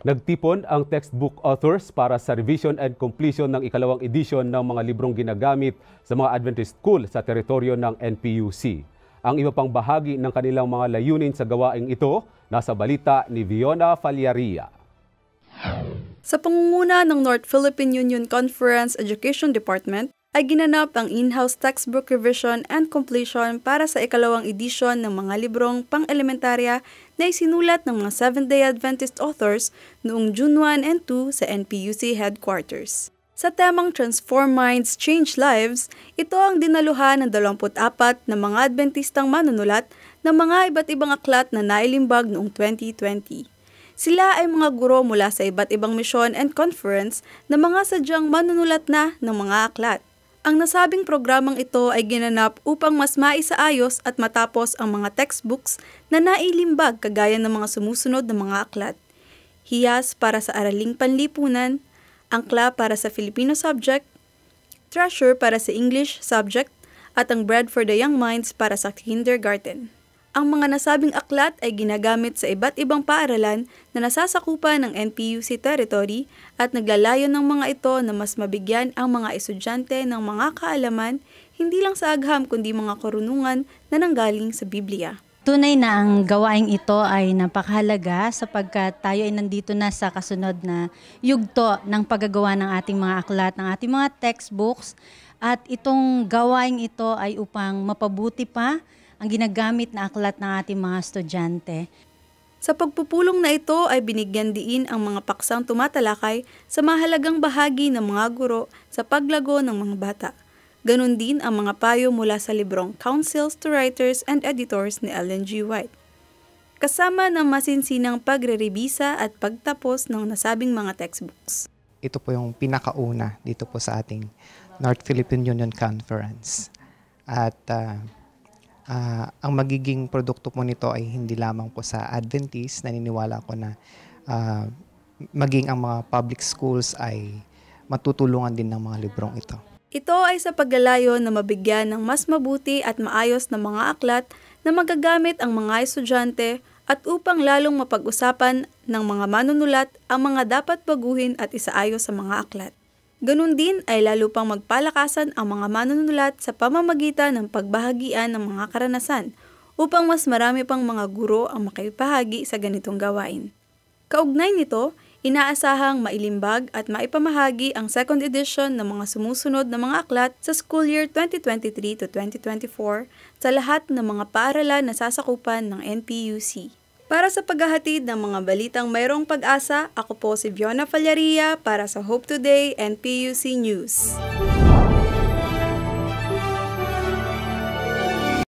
Nagtipon ang textbook authors para sa revision and completion ng ikalawang edisyon ng mga librong ginagamit sa mga Adventist school sa teritoryo ng NPUC. Ang iba pang bahagi ng kanilang mga layunin sa gawaing ito nasa balita ni Viona Faliaria. Sa pangunguna ng North Philippine Union Conference Education Department, ay ginanap ang in-house textbook revision and completion para sa ikalawang edisyon ng mga librong pang-elementarya na isinulat ng mga Seventh-day Adventist authors noong June 1 and 2 sa NPUC headquarters. Sa temang Transform Minds, Change Lives, ito ang dinaluhan ng 24 na mga Adventistang manunulat ng mga iba't ibang aklat na nailimbag noong 2020. Sila ay mga guro mula sa iba't ibang misyon and conference na mga sadyang manunulat na ng mga aklat. Ang nasabing programang ito ay ginanap upang mas maisaayos at matapos ang mga textbooks na nailimbag kagaya ng mga sumusunod na mga aklat. Hiyas para sa araling panlipunan, angkla para sa Filipino subject, treasure para sa English subject, at ang bread for the young minds para sa kindergarten. Ang mga nasabing aklat ay ginagamit sa iba't ibang paaralan na nasasakupan ng NPUC territory at naglalayo ng mga ito na mas mabigyan ang mga estudyante ng mga kaalaman hindi lang sa agham kundi mga karunungan na nanggaling sa Biblia. Tunay na ang gawaing ito ay napakahalaga sapagkat tayo ay nandito na sa kasunod na yugto ng paggagawa ng ating mga aklat, ng ating mga textbooks. At itong gawaing ito ay upang mapabuti pa ang ginagamit na aklat ng ating mga estudyante. Sa pagpupulong na ito ay binigyan diin ang mga paksang tumatalakay sa mahalagang bahagi ng mga guro sa paglago ng mga bata. Ganon din ang mga payo mula sa librong Councils to Writers and Editors ni Ellen G. White. Kasama ng masinsinang pagrerebisa at pagtapos ng nasabing mga textbooks. Ito po yung pinakauna dito po sa ating North Philippine Union Conference. At uh, uh, ang magiging produkto po nito ay hindi lamang po sa Adventist. Naniniwala ko na uh, maging ang mga public schools ay matutulungan din ng mga librong ito. Ito ay sa paglalayo na mabigyan ng mas mabuti at maayos na mga aklat na magagamit ang mga estudyante at upang lalong mapag-usapan ng mga manunulat ang mga dapat baguhin at isaayos sa mga aklat. Ganun din ay lalo pang magpalakasan ang mga manunulat sa pamamagitan ng pagbahagian ng mga karanasan upang mas marami pang mga guro ang makipahagi sa ganitong gawain. Kaugnay nito, Inaasahang mailimbag at maipamahagi ang second edition ng mga sumusunod na mga aklat sa school year 2023 to 2024 sa lahat ng mga paaralan na sasakupan ng NPUC. Para sa paghahatid ng mga balitang mayroong pag-asa, ako po si Fiona Falyaria para sa Hope Today NPUC News.